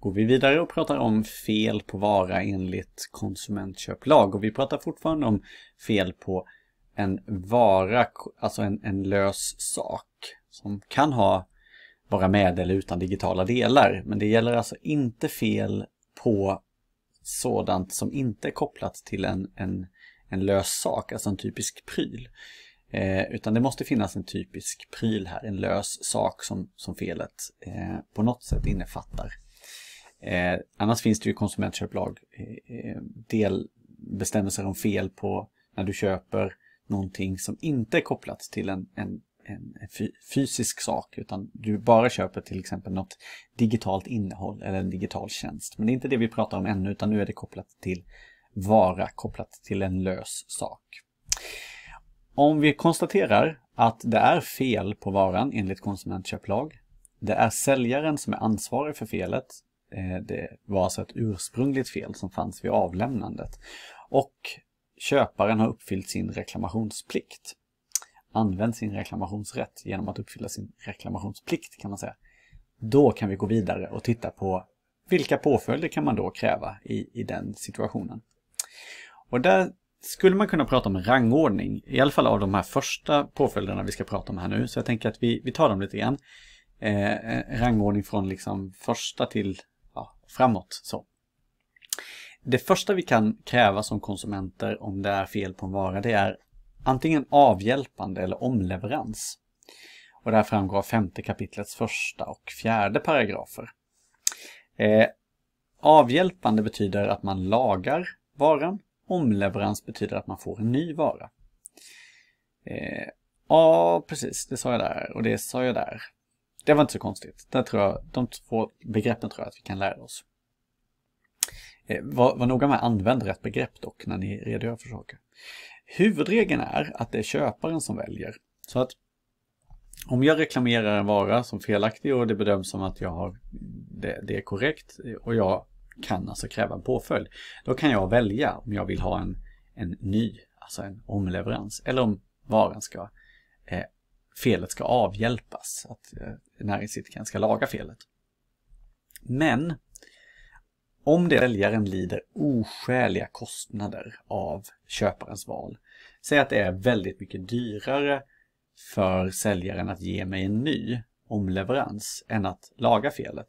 går vi vidare och pratar om fel på vara enligt konsumentköplag. Och vi pratar fortfarande om fel på en vara, alltså en, en lös sak som kan ha vara med eller utan digitala delar. Men det gäller alltså inte fel på sådant som inte är kopplat till en, en, en lös sak, alltså en typisk pryl. Eh, utan det måste finnas en typisk pryl här, en lös sak som, som felet eh, på något sätt innefattar. Eh, annars finns det ju konsumentköplag, eh, eh, delbestämmelser om fel på när du köper någonting som inte är kopplat till en, en, en fysisk sak utan du bara köper till exempel något digitalt innehåll eller en digital tjänst. Men det är inte det vi pratar om ännu utan nu är det kopplat till vara, kopplat till en lös sak. Om vi konstaterar att det är fel på varan enligt konsumentköplag, det är säljaren som är ansvarig för felet Eh, det var alltså ett ursprungligt fel som fanns vid avlämnandet. Och köparen har uppfyllt sin reklamationsplikt. Använt sin reklamationsrätt genom att uppfylla sin reklamationsplikt kan man säga. Då kan vi gå vidare och titta på vilka påföljder kan man då kräva i, i den situationen. Och där skulle man kunna prata om rangordning, i alla fall av de här första påföljderna vi ska prata om här nu. Så jag tänker att vi, vi tar dem lite grann. Eh, eh rangordning från liksom första till framåt. Så. Det första vi kan kräva som konsumenter om det är fel på en vara det är antingen avhjälpande eller omleverans. Och det här framgår av femte kapitlets första och fjärde paragrafer. Eh, avhjälpande betyder att man lagar varan. Omleverans betyder att man får en ny vara. Eh, ja, precis, det sa jag där och det sa jag där. Det var inte så konstigt. Det tror jag, de två begreppen tror jag att vi kan lära oss. Eh, var, var noga med att använda rätt begrepp dock när ni redogör för saker. Huvudregeln är att det är köparen som väljer. Så att om jag reklamerar en vara som felaktig och det bedöms som att jag har, det, det är korrekt och jag kan alltså kräva en påföljd. Då kan jag välja om jag vill ha en, en ny, alltså en omleverans, eller om varan ska eh, felet ska avhjälpas, att eh, näringsidkaren ska laga felet. Men om det säljaren lider oskäliga kostnader av köparens val, säg att det är väldigt mycket dyrare för säljaren att ge mig en ny omleverans än att laga felet,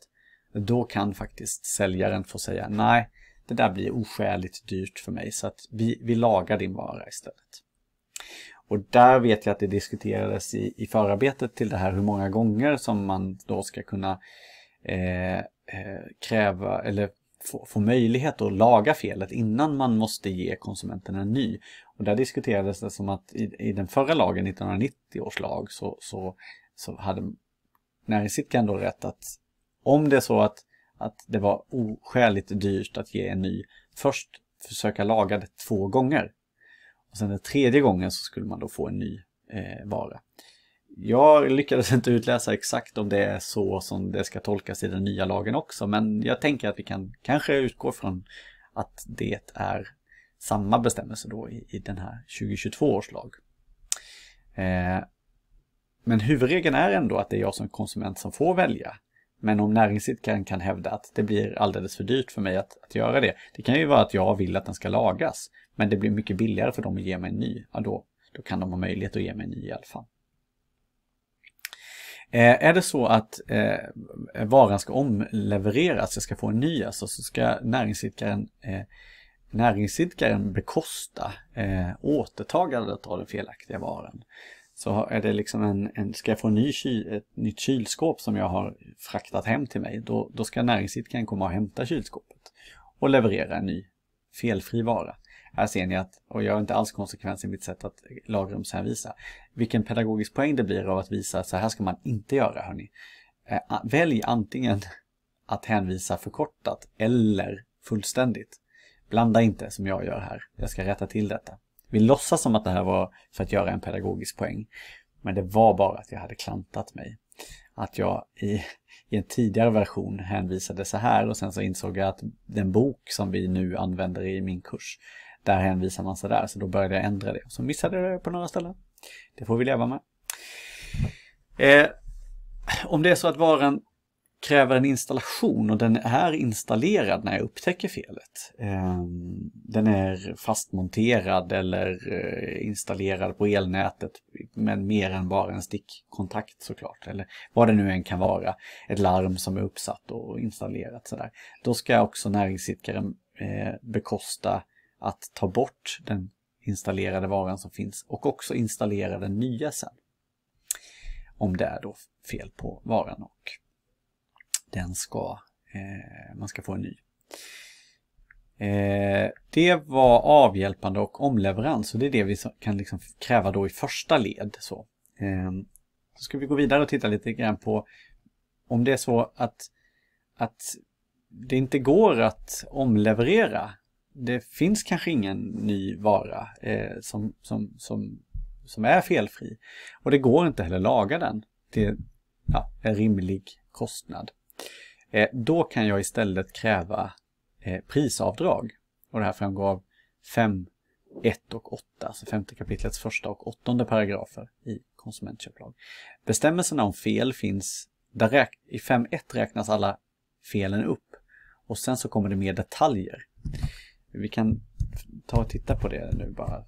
då kan faktiskt säljaren få säga nej, det där blir oskäligt dyrt för mig så att vi, vi lagar din vara istället. Och där vet jag att det diskuterades i, i förarbetet till det här hur många gånger som man då ska kunna eh, eh, kräva eller få, få, möjlighet att laga felet innan man måste ge konsumenten en ny. Och där diskuterades det som att i, i den förra lagen, 1990 års lag, så, så, så hade näringsidkaren då rätt att om det är så att, att det var oskäligt dyrt att ge en ny, först försöka laga det två gånger och sen den tredje gången så skulle man då få en ny eh, vara. Jag lyckades inte utläsa exakt om det är så som det ska tolkas i den nya lagen också, men jag tänker att vi kan kanske utgå från att det är samma bestämmelse då i, i den här 2022 års lag. Eh, men huvudregeln är ändå att det är jag som konsument som får välja. Men om näringsidkaren kan hävda att det blir alldeles för dyrt för mig att, att göra det. Det kan ju vara att jag vill att den ska lagas, men det blir mycket billigare för dem att ge mig en ny. Ja, då, då kan de ha möjlighet att ge mig en ny i alla fall. Eh, är det så att eh, varan ska omlevereras, jag ska få en ny, alltså, så ska näringsidkaren, eh, näringsidkaren bekosta eh, återtagandet av den felaktiga varan så är det liksom en, en ska jag få en ny kyl, ett nytt kylskåp som jag har fraktat hem till mig, då, då ska näringsidkaren komma och hämta kylskåpet och leverera en ny felfri vara. Här ser ni att, och jag är inte alls konsekvens i mitt sätt att lagrumshänvisa, vilken pedagogisk poäng det blir av att visa att så här ska man inte göra hörni. Eh, välj antingen att hänvisa förkortat eller fullständigt. Blanda inte som jag gör här, jag ska rätta till detta. Vi låtsas som att det här var för att göra en pedagogisk poäng. Men det var bara att jag hade klantat mig. Att jag i, i en tidigare version hänvisade så här och sen så insåg jag att den bok som vi nu använder i min kurs, där hänvisar man så där. Så då började jag ändra det. Så missade jag det på några ställen. Det får vi leva med. Eh, om det är så att varan kräver en installation och den är installerad när jag upptäcker felet. Ehm, den är fastmonterad eller eh, installerad på elnätet men mer än bara en stickkontakt såklart. Eller vad det nu än kan vara. Ett larm som är uppsatt och installerat. Sådär. Då ska också näringsidkaren eh, bekosta att ta bort den installerade varan som finns och också installera den nya sen. Om det är då fel på varan och den ska, eh, man ska få en ny. Eh, det var avhjälpande och omleverans och det är det vi kan liksom kräva då i första led. Så. Eh, så ska vi gå vidare och titta lite grann på om det är så att, att det inte går att omleverera. Det finns kanske ingen ny vara eh, som, som, som, som är felfri och det går inte heller laga den till ja, en rimlig kostnad. Eh, då kan jag istället kräva eh, prisavdrag. Och det här framgår av 5, 1 och 8, alltså 5 kapitlets första och åttonde paragrafer i konsumentköplag. Bestämmelserna om fel finns, där i 5.1 räknas alla felen upp och sen så kommer det mer detaljer. Vi kan ta och titta på det nu bara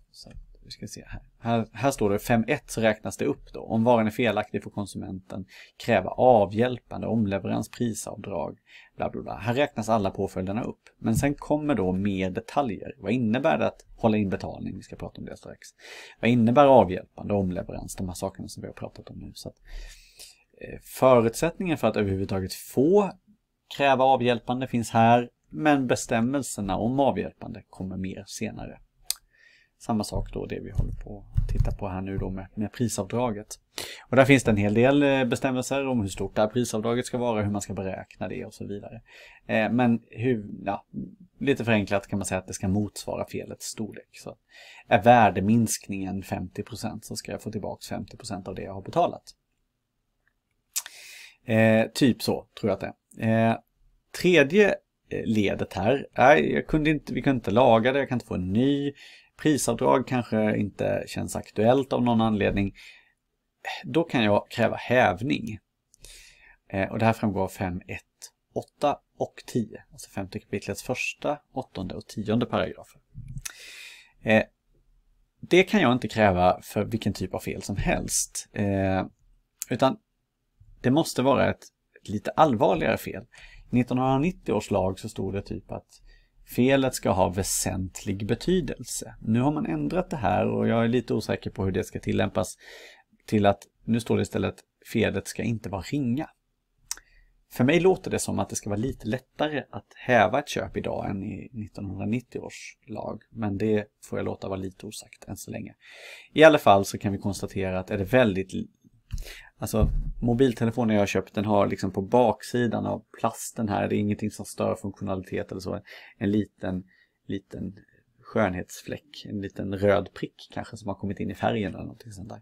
ska se här. Här, här står det 5.1 så räknas det upp då. Om varan är felaktig får konsumenten kräva avhjälpande omleverans, prisavdrag, bla bla bla. Här räknas alla påföljderna upp. Men sen kommer då mer detaljer. Vad innebär det att hålla in betalning? Vi ska prata om det strax. Vad innebär avhjälpande omleverans? De här sakerna som vi har pratat om nu. Så att, eh, förutsättningen för att överhuvudtaget få kräva avhjälpande finns här. Men bestämmelserna om avhjälpande kommer mer senare samma sak då det vi håller på att titta på här nu då med, med, prisavdraget. Och där finns det en hel del eh, bestämmelser om hur stort det här prisavdraget ska vara, hur man ska beräkna det och så vidare. Eh, men hur, ja, lite förenklat kan man säga att det ska motsvara felets storlek. Så är värdeminskningen 50 så ska jag få tillbaka 50 av det jag har betalat. Eh, typ så tror jag att det är. Eh, tredje eh, ledet här. Nej, jag kunde inte, vi kunde inte laga det, jag kan inte få en ny prisavdrag kanske inte känns aktuellt av någon anledning, då kan jag kräva hävning. Eh, och det här framgår av 5, 1, 8 och 10, alltså femte kapitlets första, åttonde och tionde paragrafer. Eh, det kan jag inte kräva för vilken typ av fel som helst, eh, utan det måste vara ett lite allvarligare fel. 1990 års lag så stod det typ att felet ska ha väsentlig betydelse. Nu har man ändrat det här och jag är lite osäker på hur det ska tillämpas till att nu står det istället felet ska inte vara ringa. För mig låter det som att det ska vara lite lättare att häva ett köp idag än i 1990 års lag. Men det får jag låta vara lite osagt än så länge. I alla fall så kan vi konstatera att är det väldigt Alltså mobiltelefonen jag har köpt den har liksom på baksidan av plasten här, det är ingenting som stör funktionalitet eller så, en liten, liten skönhetsfläck, en liten röd prick kanske som har kommit in i färgen eller någonting sånt där.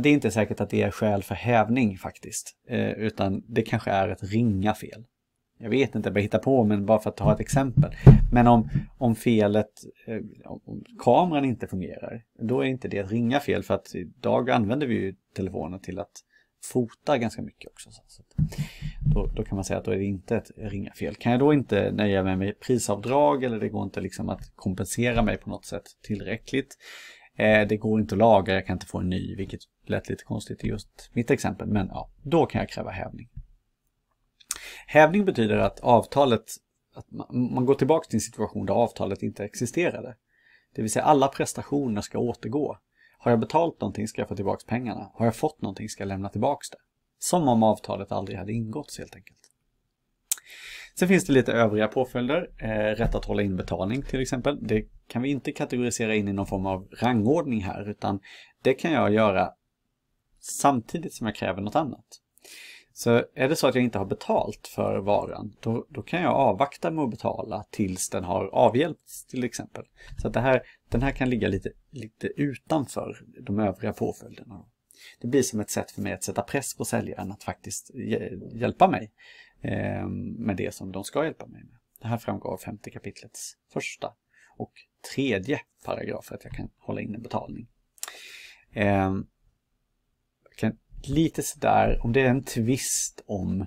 Det är inte säkert att det är skäl för hävning faktiskt, eh, utan det kanske är ett ringa fel. Jag vet inte, jag bara hittar på, men bara för att ta ett exempel. Men om, om felet, eh, om kameran inte fungerar, då är inte det ett ringa fel, för att idag använder vi ju telefonen till att fotar ganska mycket också. Så då, då, kan man säga att då är det inte ett ringa fel. Kan jag då inte nöja mig med prisavdrag eller det går inte liksom att kompensera mig på något sätt tillräckligt. Eh, det går inte att laga, jag kan inte få en ny, vilket lät lite konstigt i just mitt exempel. Men ja, då kan jag kräva hävning. Hävning betyder att avtalet, att man går tillbaka till en situation där avtalet inte existerade. Det vill säga alla prestationer ska återgå. Har jag betalt någonting ska jag få tillbaka pengarna. Har jag fått någonting ska jag lämna tillbaka det. Som om avtalet aldrig hade ingåtts helt enkelt. Sen finns det lite övriga påföljder. Eh, rätt att hålla in betalning till exempel. Det kan vi inte kategorisera in i någon form av rangordning här utan det kan jag göra samtidigt som jag kräver något annat. Så är det så att jag inte har betalt för varan, då, då kan jag avvakta med att betala tills den har avhjälpts till exempel. Så att det här, den här kan ligga lite, lite utanför de övriga påföljderna. Det blir som ett sätt för mig att sätta press på säljaren att faktiskt hjälpa mig eh, med det som de ska hjälpa mig med. Det här framgår av femte kapitlets första och tredje paragraf att jag kan hålla inne betalning. Eh, lite sådär, om det är en tvist om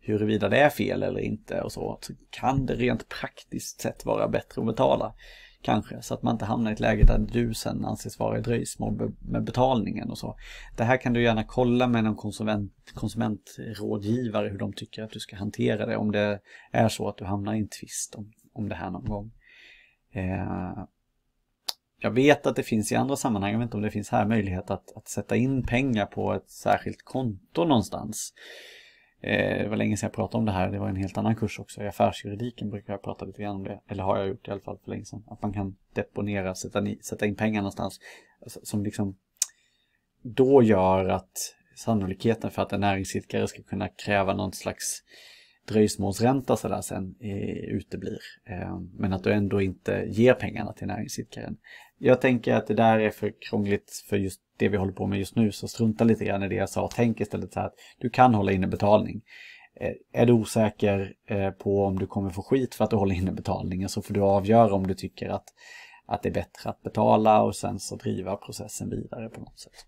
huruvida det är fel eller inte och så, så kan det rent praktiskt sett vara bättre att betala. Kanske, så att man inte hamnar i ett läge där du sen anses vara i dröjsmål med betalningen och så. Det här kan du gärna kolla med någon konsument, konsumentrådgivare hur de tycker att du ska hantera det om det är så att du hamnar i en tvist om, om det här någon gång. Eh, jag vet att det finns i andra sammanhang, jag vet inte om det finns här, möjlighet att, att sätta in pengar på ett särskilt konto någonstans. Eh, det var länge sedan jag pratade om det här, det var en helt annan kurs också. I affärsjuridiken brukar jag prata lite grann om det, eller har jag gjort i alla fall för länge sedan. Att man kan deponera, sätta, ni, sätta in pengar någonstans alltså, som liksom då gör att sannolikheten för att en näringsidkare ska kunna kräva någon slags dröjsmålsränta sådär sen eh, uteblir. Eh, men att du ändå inte ger pengarna till näringsidkaren. Jag tänker att det där är för krångligt för just det vi håller på med just nu så strunta lite grann i det jag sa. Tänk istället så här att du kan hålla inne betalning. Eh, är du osäker på om du kommer få skit för att du håller inne betalningen så får du avgöra om du tycker att, att det är bättre att betala och sen så driva processen vidare på något sätt.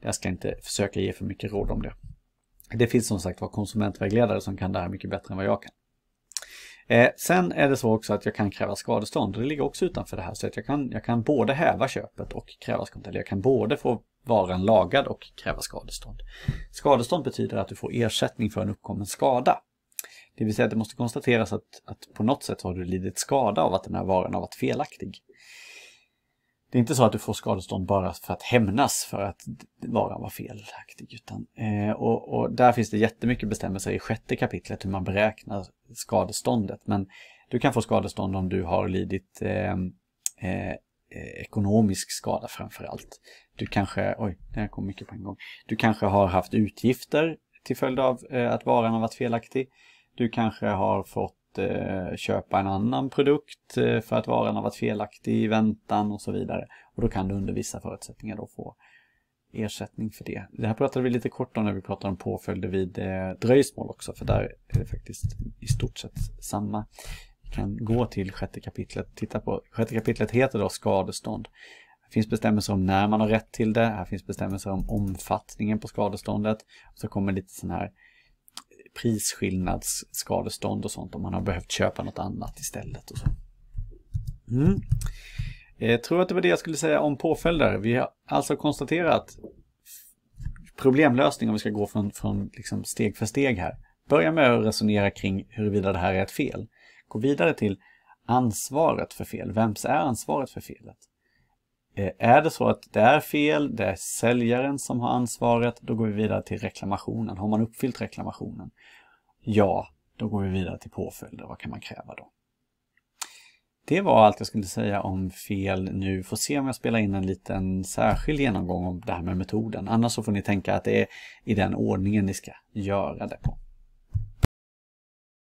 Jag ska inte försöka ge för mycket råd om det det finns som sagt var konsumentvägledare som kan det här mycket bättre än vad jag kan. Eh, sen är det så också att jag kan kräva skadestånd. Det ligger också utanför det här. Så att jag, kan, jag kan både häva köpet och kräva skadestånd. Jag kan både få varan lagad och kräva skadestånd. Skadestånd betyder att du får ersättning för en uppkommen skada. Det vill säga att det måste konstateras att, att på något sätt har du lidit skada av att den här varan har varit felaktig. Det är inte så att du får skadestånd bara för att hämnas för att varan var felaktig. Utan, eh, och, och, där finns det jättemycket bestämmelser i sjätte kapitlet hur man beräknar skadeståndet. Men du kan få skadestånd om du har lidit ehm, eh, eh, ekonomisk skada framför allt. Du kanske, oj, det kom mycket på en gång. Du kanske har haft utgifter till följd av eh, att varan har varit felaktig. Du kanske har fått Eh, köpa en annan produkt eh, för att varan har varit felaktig i väntan och så vidare. Och då kan du under vissa förutsättningar då få ersättning för det. Det här pratade vi lite kort om när vi pratade om påföljder vid eh, dröjsmål också, för där är det faktiskt i stort sett samma. Vi kan gå till sjätte kapitlet, titta på, sjätte kapitlet heter då skadestånd. Det finns bestämmelser om när man har rätt till det, här finns bestämmelser om omfattningen på skadeståndet. Så kommer lite sådana här prisskillnadsskadestånd och sånt om man har behövt köpa något annat istället. Och så. Mm. Jag eh, tror att det var det jag skulle säga om påföljder. Vi har alltså konstaterat problemlösning om vi ska gå från, från liksom steg för steg här. Börja med att resonera kring huruvida det här är ett fel. Gå vidare till ansvaret för fel. Vems är ansvaret för felet? Eh, är det så att det är fel, det är säljaren som har ansvaret, då går vi vidare till reklamationen. Har man uppfyllt reklamationen? Ja, då går vi vidare till påföljder. Vad kan man kräva då? Det var allt jag skulle säga om fel nu. Får se om jag spelar in en liten särskild genomgång om det här med metoden. Annars så får ni tänka att det är i den ordningen ni ska göra det på.